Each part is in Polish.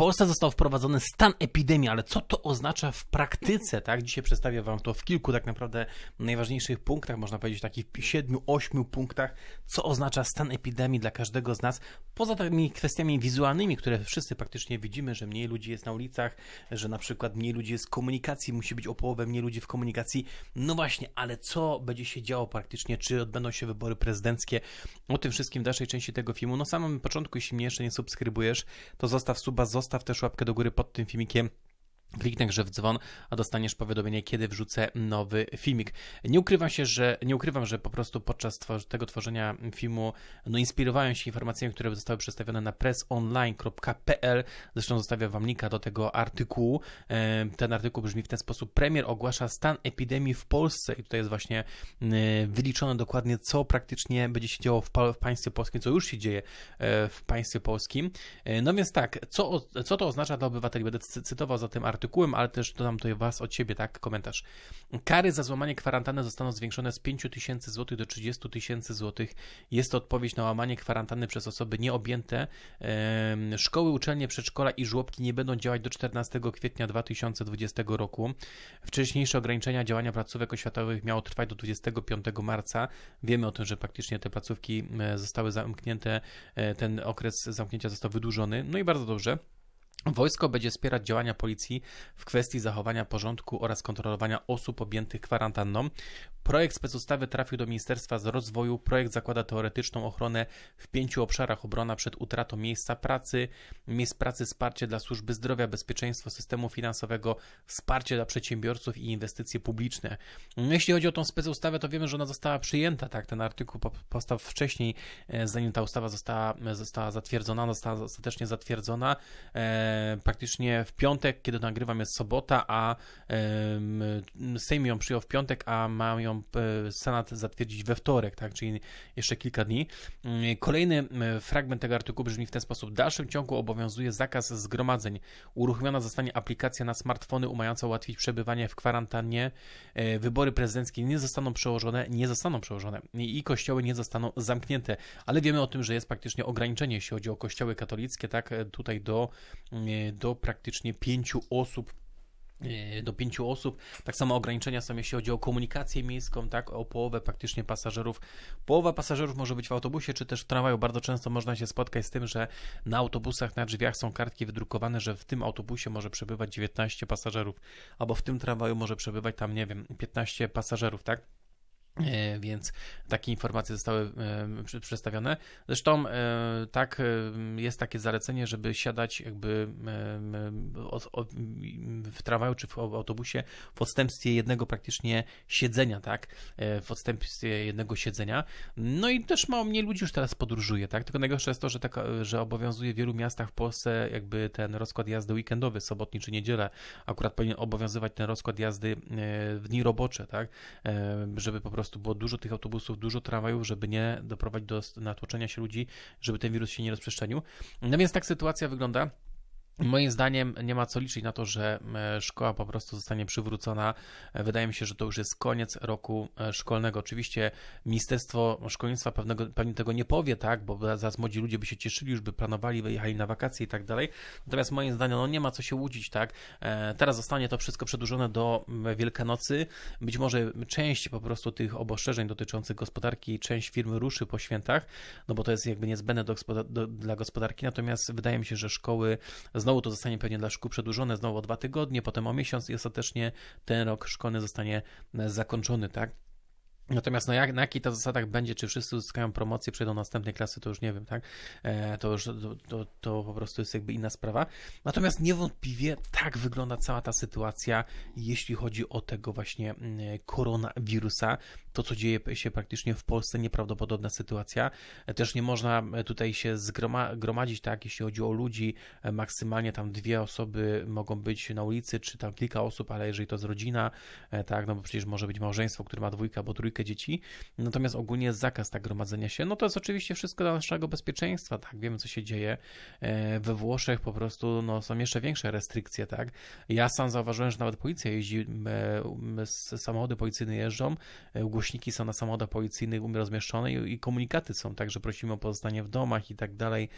Polsce został wprowadzony stan epidemii, ale co to oznacza w praktyce, tak? Dzisiaj przedstawię Wam to w kilku tak naprawdę najważniejszych punktach, można powiedzieć takich siedmiu, ośmiu punktach, co oznacza stan epidemii dla każdego z nas, poza tymi kwestiami wizualnymi, które wszyscy praktycznie widzimy, że mniej ludzi jest na ulicach, że na przykład mniej ludzi jest w komunikacji, musi być o połowę mniej ludzi w komunikacji, no właśnie, ale co będzie się działo praktycznie, czy odbędą się wybory prezydenckie, o tym wszystkim w dalszej części tego filmu. No samym początku, jeśli mnie jeszcze nie subskrybujesz, to zostaw suba, zostaw Staw też łapkę do góry pod tym filmikiem. Kliknę grze w dzwon, a dostaniesz powiadomienie, kiedy wrzucę nowy filmik. Nie ukrywam się, że nie ukrywam, że po prostu podczas tego tworzenia filmu no, inspirowałem się informacjami, które zostały przedstawione na pressonline.pl. Zresztą zostawiam wam linka do tego artykułu. E, ten artykuł brzmi w ten sposób: Premier ogłasza stan epidemii w Polsce i tutaj jest właśnie e, wyliczone dokładnie, co praktycznie będzie się działo w, w państwie polskim, co już się dzieje e, w państwie polskim. No więc tak, co, co to oznacza dla obywateli? Będę cytował za tym artykułem artykułem, ale też dodam tutaj Was od siebie, tak? Komentarz. Kary za złamanie kwarantanny zostaną zwiększone z 5 tysięcy złotych do 30 tysięcy złotych. Jest to odpowiedź na łamanie kwarantanny przez osoby nieobjęte. Szkoły, uczelnie, przedszkola i żłobki nie będą działać do 14 kwietnia 2020 roku. Wcześniejsze ograniczenia działania placówek oświatowych miało trwać do 25 marca. Wiemy o tym, że praktycznie te placówki e, zostały zamknięte, e, ten okres zamknięcia został wydłużony. No i bardzo dobrze. Wojsko będzie wspierać działania policji w kwestii zachowania porządku oraz kontrolowania osób objętych kwarantanną Projekt specustawy trafił do Ministerstwa Rozwoju. Projekt zakłada teoretyczną ochronę w pięciu obszarach: obrona przed utratą miejsca pracy, miejsc pracy, wsparcie dla służby zdrowia, bezpieczeństwo systemu finansowego, wsparcie dla przedsiębiorców i inwestycje publiczne. No, jeśli chodzi o tą specustawę, to wiemy, że ona została przyjęta, tak? Ten artykuł powstał wcześniej, e, zanim ta ustawa została, e, została zatwierdzona, została ostatecznie zatwierdzona. E, praktycznie w piątek, kiedy nagrywam, jest sobota, a Sejm ją przyjął w piątek, a mają ją e, Senat zatwierdzić we wtorek, tak, czyli jeszcze kilka dni. Mm, kolejny fragment tego artykułu brzmi w ten sposób. W dalszym ciągu obowiązuje zakaz zgromadzeń. Uruchomiona zostanie aplikacja na smartfony umająca ułatwić przebywanie w kwarantannie. E, wybory prezydenckie nie zostaną przełożone, nie zostaną przełożone i kościoły nie zostaną zamknięte, ale wiemy o tym, że jest praktycznie ograniczenie, jeśli chodzi o kościoły katolickie, tak, e, tutaj do, do praktycznie pięciu osób E, do pięciu osób. Tak samo ograniczenia są, jeśli chodzi o komunikację miejską, tak, o połowę praktycznie pasażerów. Połowa pasażerów może być w autobusie, czy też w tramwaju. Bardzo często można się spotkać z tym, że na autobusach, na drzwiach są kartki wydrukowane, że w tym autobusie może przebywać 19 pasażerów, albo w tym tramwaju może przebywać tam, nie wiem, 15 pasażerów, tak? E, więc takie informacje zostały e, przedstawione. Zresztą e, tak, jest takie zalecenie, żeby siadać jakby w tramwaju czy w autobusie w odstępstwie jednego praktycznie siedzenia, tak? W odstępstwie jednego siedzenia. No i też mało mniej ludzi już teraz podróżuje, tak? Tylko najgorsze jest to, że, tak, że obowiązuje w wielu miastach w Polsce jakby ten rozkład jazdy weekendowy, sobotni czy niedzielę. Akurat powinien obowiązywać ten rozkład jazdy w dni robocze, tak? Żeby po prostu prostu było dużo tych autobusów, dużo tramwajów, żeby nie doprowadzić do natłoczenia się ludzi, żeby ten wirus się nie rozprzestrzenił. No więc tak sytuacja wygląda. Moim zdaniem nie ma co liczyć na to, że e, szkoła po prostu zostanie przywrócona. E, wydaje mi się, że to już jest koniec roku e, szkolnego. Oczywiście Ministerstwo Szkolnictwa pewnego, pewnie tego nie powie, tak, bo zaraz młodzi ludzie by się cieszyli, już by planowali, wyjechali na wakacje i tak dalej. Natomiast moim zdaniem no, nie ma co się łudzić, tak. Teraz zostanie to wszystko przedłużone do Wielkanocy. Być może część po prostu tych obostrzeżeń dotyczących gospodarki, część firmy ruszy po świętach, no bo to jest jakby niezbędne do, do, dla gospodarki. Natomiast wydaje mi się, że szkoły znowu Znowu to zostanie pewnie dla szkół przedłużone, znowu o dwa tygodnie, potem o miesiąc i ostatecznie ten rok szkolny zostanie e, zakończony, tak? Natomiast no jak, na jakich to zasadach będzie, czy wszyscy uzyskają promocję, przejdą do następnej klasy, to już nie wiem, tak? E, to już to, to, to, po prostu jest jakby inna sprawa. Natomiast niewątpliwie tak wygląda cała ta sytuacja, jeśli chodzi o tego właśnie mm, koronawirusa. To, co dzieje się praktycznie w Polsce, nieprawdopodobna sytuacja. E, też nie można e, tutaj się zgromadzić, tak? Jeśli chodzi o ludzi, maksymalnie tam dwie osoby mogą być na ulicy, czy tam kilka osób, ale jeżeli to jest rodzina, tak? No bo przecież może być małżeństwo, które ma dwójka, bo trójka dwójkę dzieci. Natomiast ogólnie zakaz tak gromadzenia się, no to jest oczywiście wszystko dla naszego bezpieczeństwa, tak? Wiemy, co się dzieje e, we Włoszech, po prostu no, są jeszcze większe restrykcje, tak? Ja sam zauważyłem, że nawet policja jeździ, e, samochody policyjne jeżdżą, e, głośniki są na samochodach policyjnych rozmieszczone i komunikaty są, także prosimy o pozostanie w domach i tak dalej,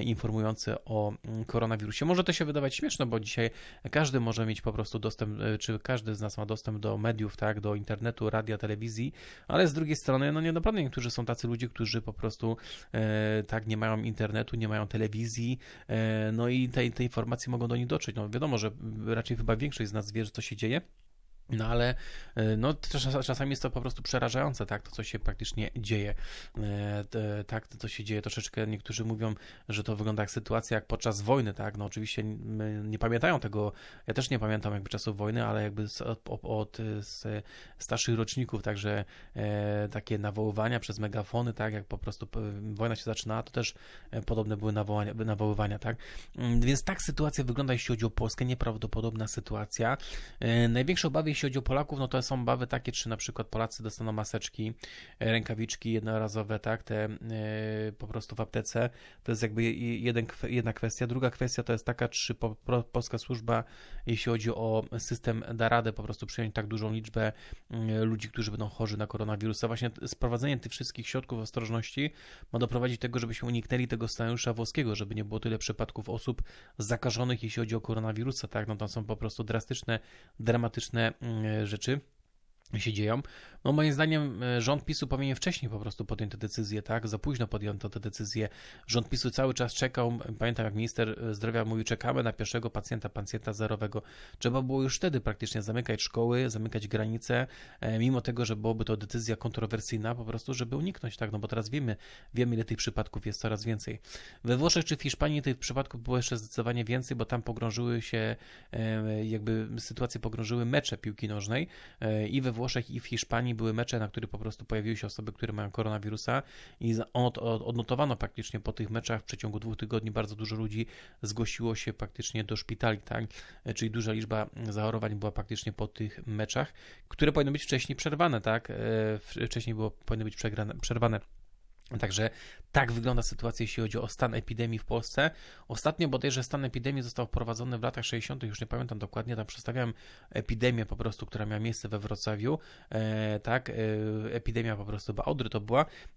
informujące o mm, koronawirusie. Może to się wydawać śmieszne, bo dzisiaj każdy może mieć po prostu dostęp, czy każdy z nas ma dostęp do mediów, tak, do internetu, radia, telewizji ale z drugiej strony, no nie naprawdę niektórzy są tacy ludzie, którzy po prostu e, tak nie mają internetu, nie mają telewizji, e, no i te, te informacje mogą do nich dotrzeć. No wiadomo, że raczej chyba większość z nas wie, że to się dzieje, no ale e, no, czasami jest to po prostu przerażające, tak, to co się praktycznie dzieje. E, tak, to co się dzieje troszeczkę, niektórzy mówią, że to wygląda jak sytuacja jak podczas wojny, tak, no oczywiście nie pamiętają tego, ja też nie pamiętam jakby czasów wojny, ale jakby od, od starszych roczników, także e, takie nawoływania przez megafony, tak, jak po prostu wojna się zaczynała, to też podobne były nawołania, nawoływania, tak. Mm, więc tak sytuacja wygląda, jeśli chodzi o Polskę, nieprawdopodobna sytuacja. Największe obawy, jeśli chodzi o Polaków, no to są obawy takie, czy na przykład Polacy dostaną maseczki, e, rękawiczki jednorazowe, tak, te yy, po prostu w aptece. To jest jakby jeden, jedna kwestia. Druga kwestia to jest taka, czy po, polska służba, jeśli chodzi o system, da radę po prostu przyjąć tak dużą liczbę mm, ludzi, którzy będą chorzy na koronawirusa. Właśnie sprowadzenie tych wszystkich środków ostrożności ma doprowadzić do tego, żebyśmy uniknęli tego scenariusza włoskiego, żeby nie było tyle przypadków osób zakażonych, jeśli chodzi o koronawirusa, tak, no to są po prostu drastyczne, dramatyczne mm, Mm, e, rzeczy się dzieją. No moim zdaniem e, rząd PiSu powinien wcześniej po prostu podjąć tę decyzję, tak? Za późno podjęto tę decyzję. Rząd PiSu cały czas czekał. Pamiętam jak minister e, zdrowia mówił, czekamy na pierwszego pacjenta, pacjenta zerowego. Trzeba było już wtedy praktycznie zamykać szkoły, zamykać granice, e, mimo tego, że byłoby to decyzja kontrowersyjna po prostu, żeby uniknąć, tak? No bo teraz wiemy, wiemy ile tych przypadków jest coraz więcej. We Włoszech czy w Hiszpanii tych przypadków było jeszcze zdecydowanie więcej, bo tam pogrążyły się, jakby sytuacje pogrążyły mecze piłki nożnej i we Włoszech Włoszech i w Hiszpanii były mecze, na których po prostu pojawiły się osoby, które mają koronawirusa i odnotowano praktycznie po tych meczach w przeciągu dwóch tygodni bardzo dużo ludzi zgłosiło się praktycznie do szpitali, tak? E, czyli duża liczba zachorowań była praktycznie po tych meczach, które powinny być wcześniej przerwane, tak? E, wcześniej było, powinny być przegrane, przerwane Także tak wygląda sytuacja, jeśli chodzi o stan epidemii w Polsce. Ostatnio bodajże stan epidemii został wprowadzony w latach 60., już nie pamiętam dokładnie, tam przedstawiałem epidemię po prostu, która miała miejsce we Wrocławiu, e, tak, e, epidemia po prostu chyba Odry to była, tak,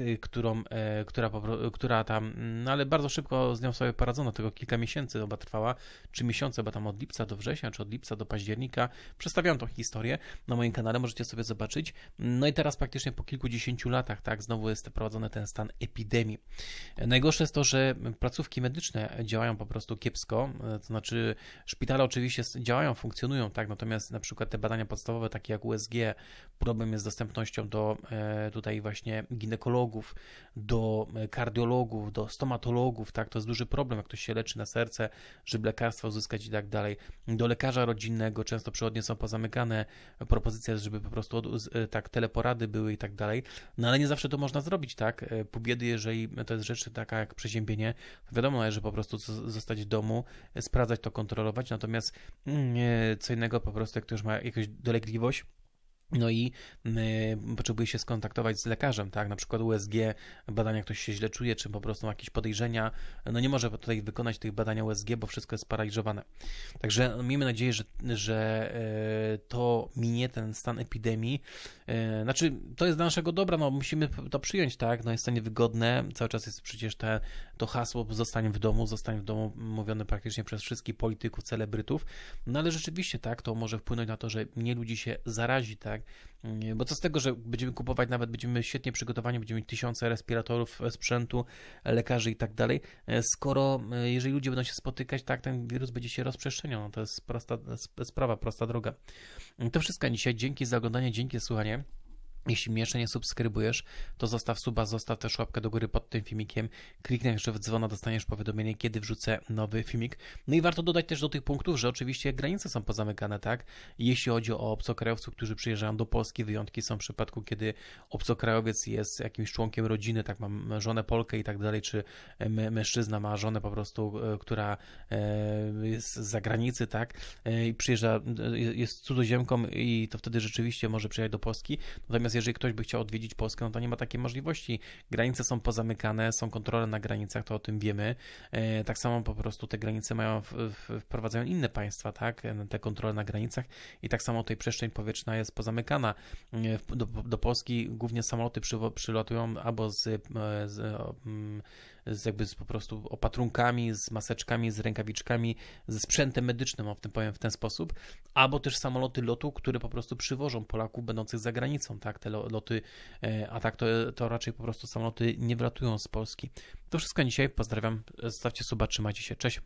e, tak, którą, e, która, która tam, no ale bardzo szybko z nią sobie poradzono, tylko kilka miesięcy chyba trwała, trzy miesiące, bo tam od lipca do września, czy od lipca do października. przedstawiałem tą historię na moim kanale, możecie sobie zobaczyć. No i teraz praktycznie po kilkudziesięciu latach, tak, znowu jest jest prowadzony ten stan epidemii. Najgorsze jest to, że placówki medyczne działają po prostu kiepsko, e, to znaczy szpitale oczywiście działają, funkcjonują, tak, natomiast na przykład te badania podstawowe, takie jak USG, problem jest z dostępnością do e, tutaj właśnie ginekologów, do e, kardiologów, do stomatologów, tak, to jest duży problem, jak ktoś się leczy na serce, żeby lekarstwo uzyskać i tak dalej. Do lekarza rodzinnego często przychodnie są pozamykane, propozycja jest, żeby po prostu tak teleporady były i tak dalej, no ale nie zawsze to można zrobić, robić tak e, po biedy, jeżeli to jest rzecz taka jak przeziębienie. Wiadomo, należy po prostu zostać w domu, e, sprawdzać to, kontrolować, natomiast mm, e, co innego po prostu, jak ktoś ma jakąś dolegliwość, no i mm, y, potrzebuje się skontaktować z lekarzem, tak? Na przykład USG, badania ktoś się źle czuje, czy po prostu ma jakieś podejrzenia. No nie może tutaj wykonać tych badań USG, bo wszystko jest paraliżowane. Także no, miejmy nadzieję, że, że y, to minie ten stan epidemii. Y, znaczy, to jest dla naszego dobra, no musimy to przyjąć, tak? No jest to niewygodne. Cały czas jest przecież te, to hasło zostań w domu, zostań w domu mówione praktycznie przez wszystkich polityków, celebrytów. No ale rzeczywiście, tak, to może wpłynąć na to, że nie ludzi się zarazi, tak? tak? Y, bo co z tego, że będziemy kupować, nawet będziemy świetnie przygotowani, będziemy mieć tysiące respiratorów, e, sprzętu, e, lekarzy i tak dalej, e, skoro, jeżeli ludzie będą się spotykać, tak, ten wirus będzie się rozprzestrzeniał. No to jest prosta sprawa, prosta droga. Y, to wszystko dzisiaj. Dzięki za oglądanie, dzięki za słuchanie. Jeśli mnie jeszcze nie subskrybujesz, to zostaw suba, zostaw też łapkę do góry pod tym filmikiem, kliknij jeszcze w dzwona, dostaniesz powiadomienie, kiedy wrzucę nowy filmik. No i warto dodać też do tych punktów, że oczywiście granice są pozamykane, tak? Jeśli chodzi o obcokrajowców, którzy przyjeżdżają do Polski, wyjątki są w przypadku, kiedy obcokrajowiec jest jakimś członkiem rodziny, tak, mam żonę Polkę i tak dalej, czy mężczyzna ma żonę po prostu, e, która e, jest z zagranicy, tak? E, I przyjeżdża, jest cudzoziemką i to wtedy rzeczywiście może przyjechać do Polski, natomiast Natomiast jeżeli ktoś by chciał odwiedzić Polskę, no to nie ma takiej możliwości. Granice są pozamykane, są kontrole na granicach, to o tym wiemy. E, tak samo po prostu te granice mają, wprowadzają inne państwa, tak? E, te kontrole na granicach i tak samo tutaj przestrzeń powietrzna jest pozamykana. E, do, do Polski głównie samoloty przy, przylatują albo z, z, mm, z jakby z po prostu opatrunkami, z maseczkami, z rękawiczkami, ze sprzętem medycznym, o tym powiem w ten sposób, albo też samoloty lotu, które po prostu przywożą Polaków będących za granicą, tak? Tak te loty, e, a tak to, to raczej po prostu samoloty nie wlatują z Polski. To wszystko dzisiaj. Pozdrawiam. Zostawcie suba, trzymajcie się. Cześć.